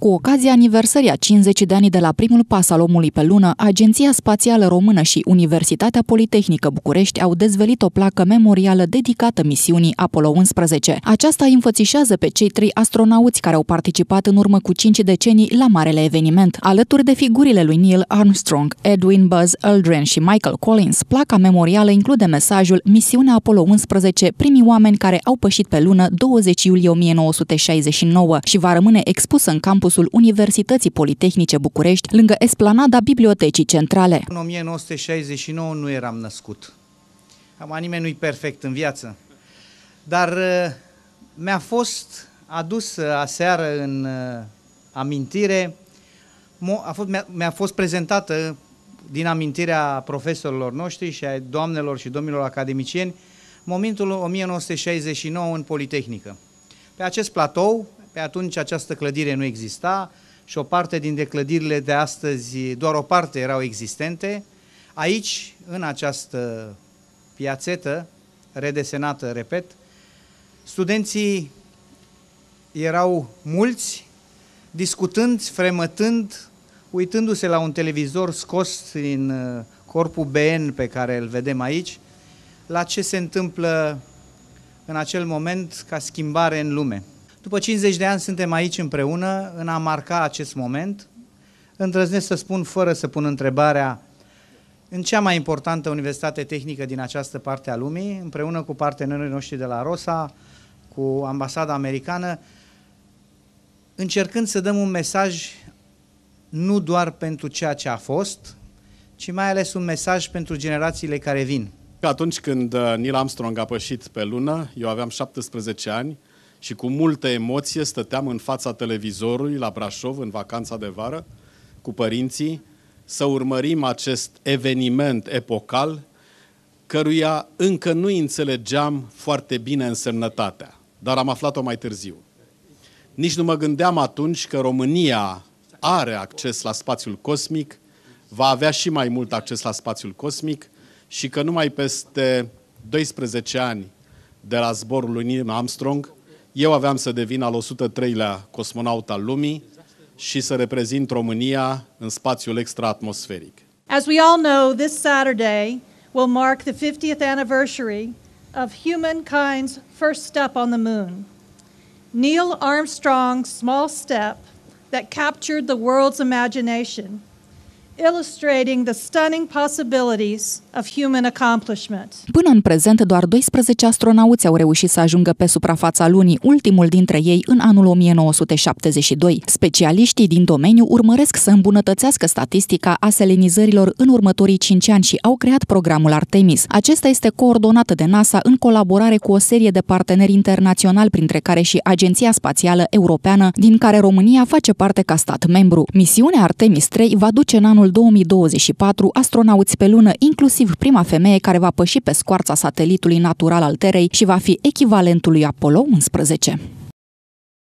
Cu ocazia aniversării a 50 de ani de la primul pas al omului pe lună, Agenția Spațială Română și Universitatea Politehnică București au dezvelit o placă memorială dedicată misiunii Apollo 11. Aceasta înfățișează pe cei trei astronauți care au participat în urmă cu 5 decenii la marele eveniment. Alături de figurile lui Neil Armstrong, Edwin Buzz Aldrin și Michael Collins, placa memorială include mesajul Misiunea Apollo 11, primii oameni care au pășit pe lună 20 iulie 1969 și va rămâne expusă în campus campusul Universității Politehnice București, lângă esplanada Bibliotecii Centrale. În 1969 nu eram născut. Am nimeni nu-i perfect în viață. Dar uh, mi-a fost adus uh, aseară în uh, amintire, mi-a fost prezentată din amintirea profesorilor noștri și a doamnelor și domnilor academicieni, momentul 1969 în Politehnică. Pe acest platou pe atunci această clădire nu exista și o parte din clădirile de astăzi, doar o parte erau existente. Aici, în această piațetă, redesenată, repet, studenții erau mulți, discutând, fremătând, uitându-se la un televizor scos din uh, corpul BN pe care îl vedem aici, la ce se întâmplă în acel moment ca schimbare în lume. După 50 de ani suntem aici împreună în a marca acest moment. Îndrăznesc să spun, fără să pun întrebarea, în cea mai importantă universitate tehnică din această parte a lumii, împreună cu partenerii noștri de la ROSA, cu ambasada americană, încercând să dăm un mesaj nu doar pentru ceea ce a fost, ci mai ales un mesaj pentru generațiile care vin. Atunci când uh, Neil Armstrong a pășit pe lună, eu aveam 17 ani, și cu multă emoție stăteam în fața televizorului la Brașov în vacanța de vară cu părinții să urmărim acest eveniment epocal căruia încă nu înțelegeam foarte bine însemnătatea, dar am aflat-o mai târziu. Nici nu mă gândeam atunci că România are acces la spațiul cosmic, va avea și mai mult acces la spațiul cosmic și că numai peste 12 ani de la zborul lui Neil Armstrong, eu aveam să devin al 103-lea cosmonaut al lumii și să reprezint România în spațiul extraatmosferic. As we all know, this Saturday will mark the 50th anniversary of humankind's first step on the moon. Neil Armstrong's small step that captured the world's imagination illustrating the stunning possibilities of human accomplishment. Până în prezent, doar 12 astronauți au reușit să ajungă pe suprafața lunii, ultimul dintre ei în anul 1972. Specialiștii din domeniu urmăresc să îmbunătățească statistica aselenizărilor în următorii 5 ani și au creat programul Artemis. Acesta este coordonat de NASA în colaborare cu o serie de parteneri internaționali, printre care și Agenția Spațială Europeană, din care România face parte ca stat membru. Misiunea Artemis 3 va duce în anul anul 2024 astronauți pe lună, inclusiv prima femeie care va păși pe scoarța satelitului natural al Terei și va fi echivalentul lui Apollo 11.